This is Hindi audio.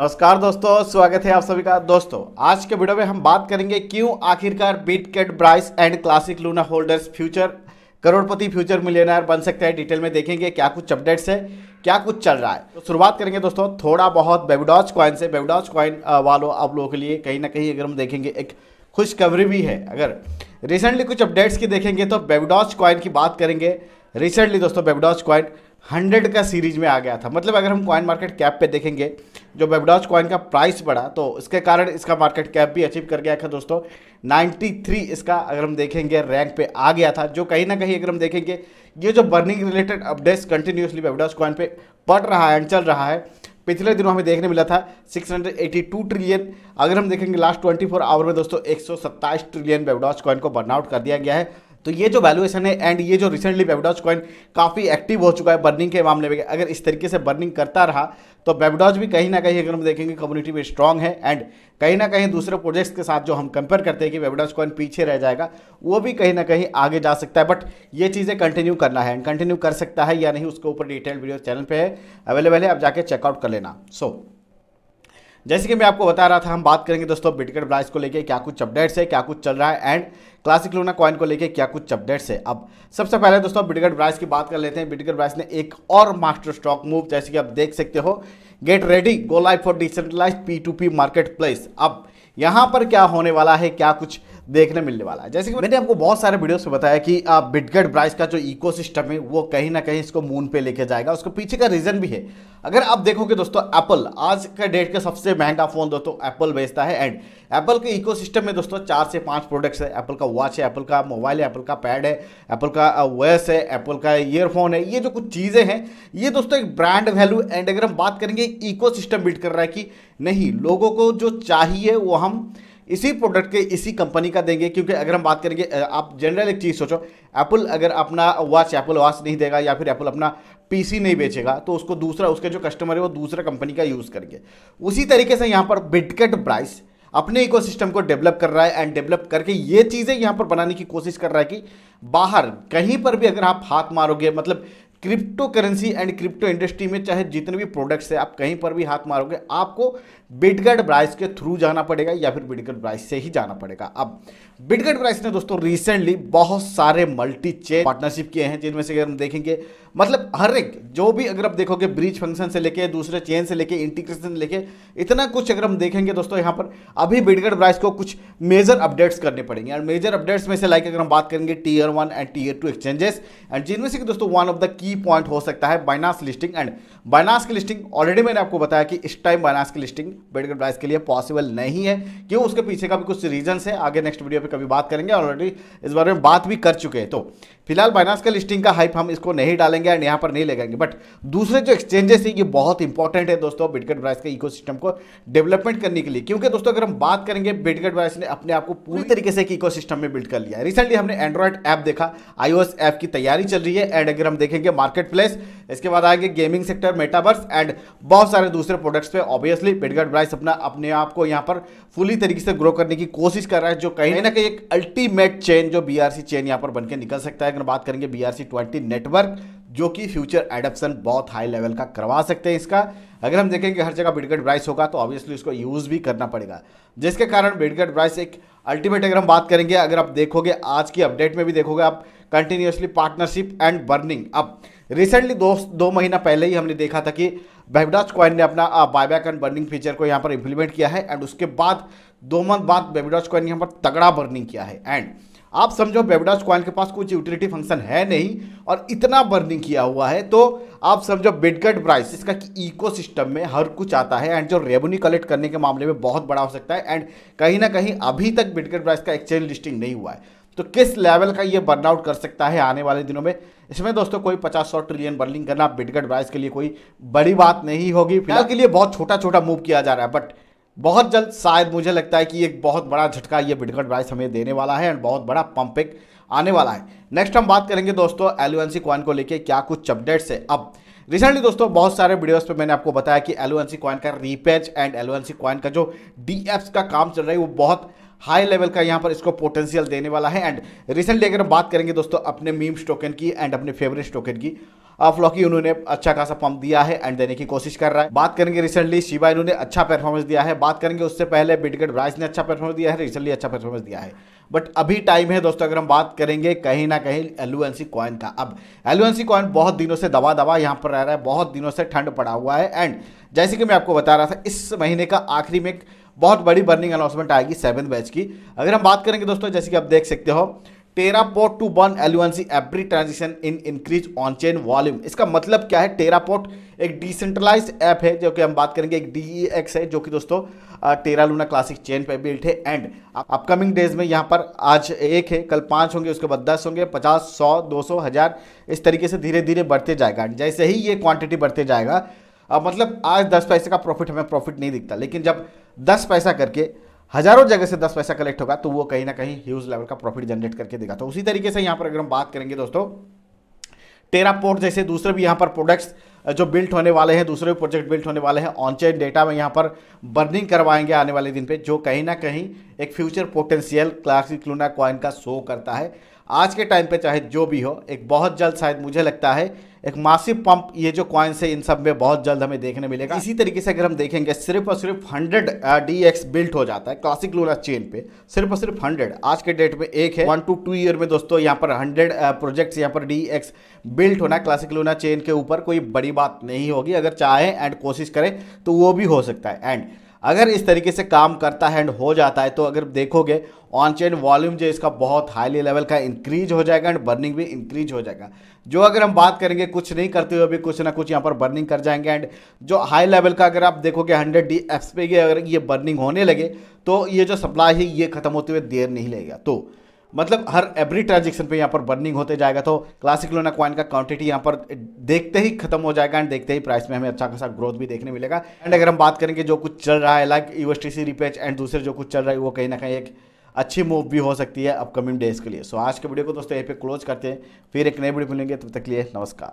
नमस्कार दोस्तों स्वागत है आप सभी का दोस्तों आज के वीडियो में हम बात करेंगे क्यों आखिरकार Bitcat price and classic Luna holders future करोड़पति फ्यूचर मिलियनर बन सकते हैं डिटेल में देखेंगे क्या कुछ अपडेट्स है क्या कुछ चल रहा है तो शुरुआत करेंगे दोस्तों थोड़ा बहुत बेबडॉज कॉइन से बेबडॉज कॉइन वालों आप लोगों के लिए कहीं ना कहीं अगर हम देखेंगे एक खुशखबरी भी है अगर रिसेंटली कुछ अपडेट्स की देखेंगे तो बेबडॉज कॉइन की बात करेंगे रिसेंटली दोस्तों बेबडॉज कॉइन हंड्रेड का सीरीज में आ गया था मतलब अगर हम कॉइन मार्केट कैप पर देखेंगे जो बेबडॉज कॉइन का प्राइस बढ़ा तो इसके कारण इसका मार्केट कैप भी अचीव कर गया था दोस्तों 93 इसका अगर हम देखेंगे रैंक पे आ गया था जो कहीं ना कहीं अगर हम देखेंगे ये जो burning related updates continuously Babydoge coin पे पड़ रहा है चल रहा है पिछले दिनों हमें देखने मिला था 682 ट्रिलियन अगर हम देखेंगे लास्ट 24 आवर में दोस्तों 127 ट्रिलियन बेबडॉज कॉइन को बर्नआउट कर दिया गया है तो ये जो वैल्यूएशन है एंड ये जो रिसेंटली बेबडॉज कॉइन काफ़ी एक्टिव हो चुका है बर्निंग के मामले में अगर इस तरीके से बर्निंग करता रहा तो बेबडॉज भी कहीं ना कहीं अगर हम देखेंगे कम्युनिटी में स्ट्रांग है एंड कहीं ना कहीं दूसरे प्रोजेक्ट्स के साथ जो हम कंपेयर करते हैं कि वेबडॉज कॉइन पीछे रह जाएगा वो भी कहीं ना कहीं आगे जा सकता है बट ये चीज़ें कंटिन्यू करना है एंड कंटिन्यू कर सकता है या नहीं उसके ऊपर डिटेल वीडियो चैनल पर है अवेलेबल है आप जाके चेकआउट कर लेना सो so, जैसे कि मैं आपको बता रहा था हम बात करेंगे दोस्तों बिटकॉइन प्राइस को लेकर क्या कुछ अपडेट्स है क्या कुछ चल रहा है एंड क्लासिक लूना कॉइन को लेकर क्या कुछ अपडेट्स है अब सबसे पहले दोस्तों बिटकॉइन प्राइस की बात कर लेते हैं बिटकॉइन प्राइस ने एक और मास्टर स्टॉक मूव जैसे कि आप देख सकते हो get ready go live for decentralize P to P market place अब यहाँ पर क्या होने वाला है क्या कुछ देखने मिलने वाला है जैसे कि मैंने आपको बहुत सारे वीडियोस में बताया कि बिटगेट ब्राइस का जो इकोसिस्टम है वो कहीं ना कहीं इसको मून पे लेके जाएगा उसके पीछे का रीजन भी है अगर आप देखोगे दोस्तों एप्पल आज का डेट का सबसे महंगा फ़ोन दोस्तों एप्पल बेचता है एंड एप्पल के इको में दोस्तों चार से पाँच प्रोडक्ट्स है एप्पल का वॉच है एप्पल का मोबाइल है एप्पल का पैड है एप्पल का वेस है एप्पल का ईयरफोन है ये जो कुछ चीज़ें हैं ये दोस्तों एक ब्रांड वैल्यू एंड अगर हम बात करेंगे इको बिल्ड कर रहा है कि नहीं लोगों को जो चाहिए वो हम इसी प्रोडक्ट के इसी कंपनी का देंगे क्योंकि अगर हम बात करेंगे आप जनरल एक चीज़ सोचो एप्पल अगर अपना वॉच एप्पल वॉच नहीं देगा या फिर एप्पल अपना पीसी नहीं बेचेगा तो उसको दूसरा उसके जो कस्टमर है वो दूसरा कंपनी का यूज़ करेंगे उसी तरीके से यहाँ पर बिटकट प्राइस अपने इकोसिस्टम को डेवलप कर रहा है एंड डेवलप करके ये चीज़ें यहाँ पर बनाने की कोशिश कर रहा है कि बाहर कहीं पर भी अगर आप हाथ मारोगे मतलब crypto currency and crypto industry में चाहे जितने भी प्रोडक्ट्स है आप कहीं पर भी हाथ मारोगे आपको बिटगट ब्राइस के थ्रू जाना पड़ेगा या फिर बिटगट ब्राइस से ही जाना पड़ेगा अब बिटगट ब्राइस ने दोस्तों रिसेंटली बहुत सारे मल्टी चेन पार्टनरशिप किए हैं जिनमें से अगर हम देखेंगे मतलब हर एक जो भी अगर आप देखोगे ब्रिज फंक्शन से लेके दूसरे चेन से लेके इंटीग्रेशन से लेके इतना कुछ अगर हम देखेंगे दोस्तों यहाँ पर अभी बिटगट ब्राइस को कुछ मेजर अपडेट्स करने पड़ेंगे और मेजर अपडेट्स में से लाइक अगर हम बात करेंगे tier one and tier two exchanges and जिनमें से दोस्तों वन ऑफ द की की पॉइंट हो सकता है बाइनास लिस्टिंग एंड बाइनास की लिस्टिंग ऑलरेडी मैंने आपको बताया कि इस टाइम बाइनास की लिस्टिंग बिटकॉइन प्राइस के लिए पॉसिबल नहीं है क्यों उसके पीछे का भी कुछ रीजन है आगे नेक्स्ट वीडियो पर कभी बात करेंगे ऑलरेडी इस बारे में बात भी कर चुके हैं तो फिलहाल बाइनास का लिस्टिंग का हाइप हम इसको नहीं डालेंगे एंड यहाँ पर नहीं लगाएंगे बट दूसरे जो एक्सचेंजेस हैं ये बहुत इंपॉर्टेंट है दोस्तों बिटकॉइन प्राइस के इकोसिस्टम को डेवलपमेंट करने के लिए क्योंकि दोस्तों अगर हम बात करेंगे बिटकॉइन प्राइस ने अपने आप को पूरी तरीके से एक इकोसिस्टम में बिल्ड कर लिया रिसेंटली हमने एंड्रॉइड ऐप देखा आईओ ऐप की तैयारी चल रही है एंड अगर हम देखेंगे मार्केट प्लेस इसके बाद आएंगे गेमिंग सेक्टर मेटावर्स एंड बहुत सारे दूसरे प्रोडक्ट्स पे ऑब्वियसली बिटगट ब्राइस अपना अपने आप को यहाँ पर फुली तरीके से ग्रो करने की कोशिश कर रहा है जो कहीं ना कहीं एक अल्टीमेट चेन जो बीआरसी चेन यहाँ पर बन के निकल सकता है अगर बात करेंगे बीआरसी ट्वेंटी नेटवर्क जो कि फ्यूचर एडप्शन बहुत हाई लेवल का करवा सकते हैं इसका अगर हम देखेंगे हर जगह बिटगट ब्राइस होगा तो ऑब्वियसली इसको यूज़ भी करना पड़ेगा जिसके कारण बिटगट ब्राइस एक अल्टीमेट अगर हम बात करेंगे अगर आप देखोगे आज की अपडेट में भी देखोगे आप कंटिन्यूसली पार्टनरशिप एंड बर्निंग अब रिसेंटली दो दो महीना पहले ही हमने देखा था कि बेबडाज कॉइन ने अपना बायबैक एंड बर्निंग फीचर को यहाँ पर इम्प्लीमेंट किया है एंड उसके बाद दो मंथ बाद बेबडाज कॉइन ने यहाँ पर तगड़ा बर्निंग किया है एंड आप समझो बेबडाज कॉइन के पास कुछ यूटिलिटी फंक्शन है नहीं और इतना बर्निंग किया हुआ है तो आप समझो बिटकट प्राइस इसका सिस्टम में हर कुछ आता है एंड जो रेवेन्यू कलेक्ट करने के मामले में बहुत बड़ा हो सकता है एंड कहीं ना कहीं अभी तक बिटकट प्राइस का एक्सचेंज लिस्टिंग नहीं हुआ है तो किस लेवल का ये बर्नआउट कर सकता है आने वाले दिनों में इसमें दोस्तों कोई पचास सौ ट्रिलियन बर्निंग करना बिटगट ब्राइस के लिए कोई बड़ी बात नहीं होगी फिलहाल के लिए बहुत छोटा छोटा मूव किया जा रहा है बट बहुत जल्द शायद मुझे लगता है कि एक बहुत बड़ा झटका ये बिटगट प्राइस हमें देने वाला है एंड बहुत बड़ा पंपिक आने वाला है नेक्स्ट हम बात करेंगे दोस्तों एलुएनसी कॉइन को लेकर क्या कुछ अपडेट्स है अब रिसेंटली दोस्तों बहुत सारे वीडियोस पे मैंने आपको बताया कि एलुएनसी कॉइन का रीपैच एंड एलुएनसी कॉइन का जो डी का काम चल रहा है वो बहुत हाई लेवल का यहाँ पर इसको पोटेंशियल देने वाला है एंड रिसेंटली अगर हम बात करेंगे दोस्तों अपने मीम्स टोकन की एंड अपने फेवरेट टोकन की फ्लॉकी उन्होंने अच्छा खासा पंप दिया है एंड देने की कोशिश कर रहा है बात करेंगे रिसेंटली शिवा इन्होंने अच्छा परफॉर्मेंस दिया है बात करेंगे उससे पहले बिटगेट ब्राइस ने अच्छा परफॉर्मेंस दिया है रिसेंटली अच्छा परफॉर्मेंस दिया है बट अभी टाइम है दोस्तों अगर हम बात करेंगे कहीं ना कहीं एलुएनसी कॉइन का अब एलुएनसी कॉइन बहुत दिनों से दबा दबा यहाँ पर रह रहा है बहुत दिनों से ठंड पड़ा हुआ है एंड जैसे कि मैं आपको बता रहा था इस महीने का आखिरी में बहुत बड़ी बर्निंग अनाउंसमेंट आएगी सेवन बैच की अगर हम बात करेंगे दोस्तों जैसे कि आप देख सकते हो Terraport to one affluency every transaction in increase on chain volume इसका मतलब क्या है टेरा पोर्ट एक डिसेंट्रलाइज ऐप है जो कि हम बात करेंगे एक डी एक्स e है जो कि दोस्तों टेरा लूना क्लासिक चेन पे बिल्ट है एंड अपकमिंग डेज में यहाँ पर आज एक है कल पाँच होंगे उसके बाद दस होंगे पचास सौ दो सौ हज़ार इस तरीके से धीरे धीरे बढ़ते जाएगा जैसे ही ये क्वांटिटी बढ़ते जाएगा अब मतलब आज दस पैसे का प्रॉफिट हमें प्रॉफिट नहीं दिखता लेकिन जब दस पैसा करके हजारों जगह से दस पैसा कलेक्ट होगा तो वो कहीं ना कहीं ह्यूज लेवल का प्रॉफिट जनरेट करके देगा तो उसी तरीके से यहाँ पर अगर हम बात करेंगे दोस्तों टेरापोर्ट जैसे दूसरे भी यहाँ पर प्रोडक्ट्स जो बिल्ट होने वाले हैं दूसरे भी प्रोजेक्ट बिल्ट होने वाले हैं ऑनचेन डेटा में यहाँ पर बर्निंग करवाएंगे आने वाले दिन पे जो कहीं ना कहीं एक future potential classic Luna coin का शो करता है आज के टाइम पे चाहे जो भी हो एक बहुत जल्द शायद मुझे लगता है एक मासिव पंप ये जो कॉइन्स है इन सब में बहुत जल्द हमें देखने मिलेगा हाँ। इसी तरीके से अगर हम देखेंगे सिर्फ और सिर्फ हंड्रेड डी एक्स बिल्ट हो जाता है क्लासिक लूना चेन पे सिर्फ और सिर्फ हंड्रेड आज के डेट में एक है वन टू टू ईयर में दोस्तों यहाँ पर हंड्रेड प्रोजेक्ट्स यहाँ पर डी एक्स बिल्ट होना क्लासिक लूना चेन के ऊपर कोई बड़ी बात नहीं होगी अगर चाहें एंड कोशिश करें तो वो भी हो सकता है एंड अगर इस तरीके से काम करता है एंड हो जाता है तो अगर देखोगे ऑन चेन वॉल्यूम जो इसका बहुत हाईली लेवल का इंक्रीज हो जाएगा एंड बर्निंग भी इंक्रीज हो जाएगा जो अगर हम बात करेंगे कुछ नहीं करते हुए भी कुछ ना कुछ यहाँ पर बर्निंग कर जाएंगे एंड जो हाई लेवल का अगर आप देखोगे हंड्रेड डी एफ्स पे अगर ये बर्निंग होने लगे तो ये जो सप्लाई है ये खत्म होते हुए देर नहीं लगेगा तो मतलब हर एवरी ट्रांजेक्शन पे यहाँ पर बर्निंग होते जाएगा तो क्लासिक लोना क्वाइन का क्वांटिटी यहाँ पर देखते ही खत्म हो जाएगा एंड देखते ही प्राइस में हमें अच्छा खासा ग्रोथ भी देखने मिलेगा एंड अगर हम बात करेंगे जो कुछ चल रहा है लाइक यू रिपेच एंड दूसरे जो कुछ चल रहा है वो कहीं ना कहीं एक अच्छी मूव भी हो सकती है अपकमिंग डेज के लिए सो so, आज के वीडियो को दोस्तों यहीं पे क्लोज करते हैं फिर एक नई वीडियो मिलेंगे तब तक लिए नमस्कार